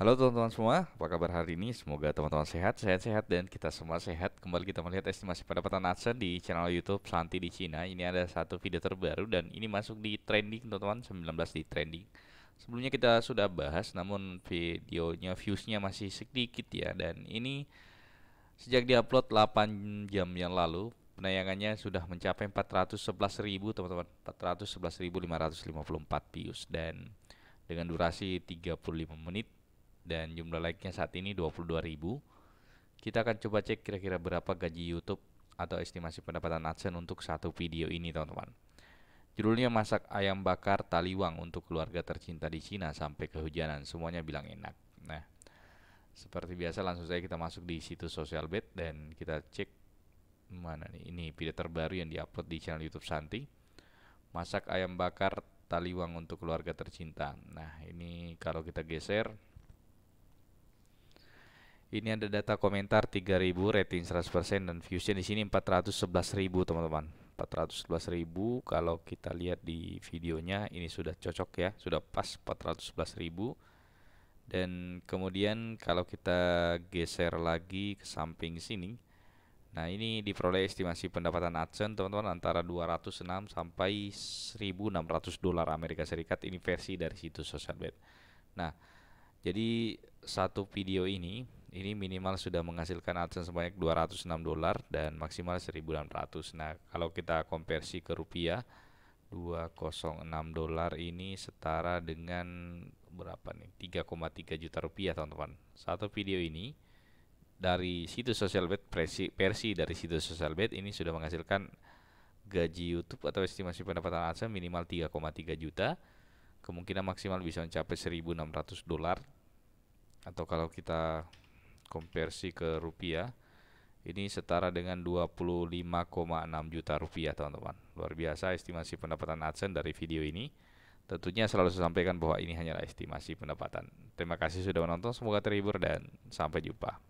Halo teman-teman semua, apa kabar hari ini? Semoga teman-teman sehat, sehat-sehat dan kita semua sehat. Kembali kita melihat estimasi pendapatan AdSense di channel YouTube Santi di Cina. Ini ada satu video terbaru dan ini masuk di trending teman-teman, 19 di trending. Sebelumnya kita sudah bahas namun videonya viewsnya masih sedikit ya dan ini sejak diupload 8 jam yang lalu penayangannya sudah mencapai 411.000 teman-teman, 411.554 views dan dengan durasi 35 menit dan jumlah like-nya saat ini 22.000. Kita akan coba cek kira-kira berapa gaji YouTube atau estimasi pendapatan AdSense untuk satu video ini, teman-teman. Judulnya masak ayam bakar taliwang untuk keluarga tercinta di Cina sampai kehujanan, semuanya bilang enak. Nah, seperti biasa langsung saja kita masuk di situs sosial bed dan kita cek mana nih ini video terbaru yang diupload di channel YouTube Santi. Masak ayam bakar taliwang untuk keluarga tercinta. Nah, ini kalau kita geser ini ada data komentar 3000 rating 100% dan fusion di sini 411.000 teman-teman. 411.000 kalau kita lihat di videonya ini sudah cocok ya, sudah pas 411.000. Dan kemudian kalau kita geser lagi ke samping sini. Nah, ini diperoleh estimasi pendapatan AdSense teman-teman antara 206 sampai 1600 dolar Amerika Serikat ini versi dari situs SocialBet. Nah, jadi satu video ini ini minimal sudah menghasilkan AdSense sebanyak 206 dolar dan maksimal 1600. Nah, kalau kita konversi ke rupiah 206 dolar ini setara dengan berapa nih? 3,3 juta rupiah, teman-teman. Satu video ini dari situs sosial bet versi, versi dari situs sosial bet ini sudah menghasilkan gaji YouTube atau estimasi pendapatan AdSense minimal 3,3 juta kemungkinan maksimal bisa mencapai 1.600 dolar atau kalau kita konversi ke rupiah ini setara dengan 25,6 juta rupiah teman-teman luar biasa estimasi pendapatan AdSense dari video ini tentunya selalu saya sampaikan bahwa ini hanyalah estimasi pendapatan terima kasih sudah menonton semoga terhibur dan sampai jumpa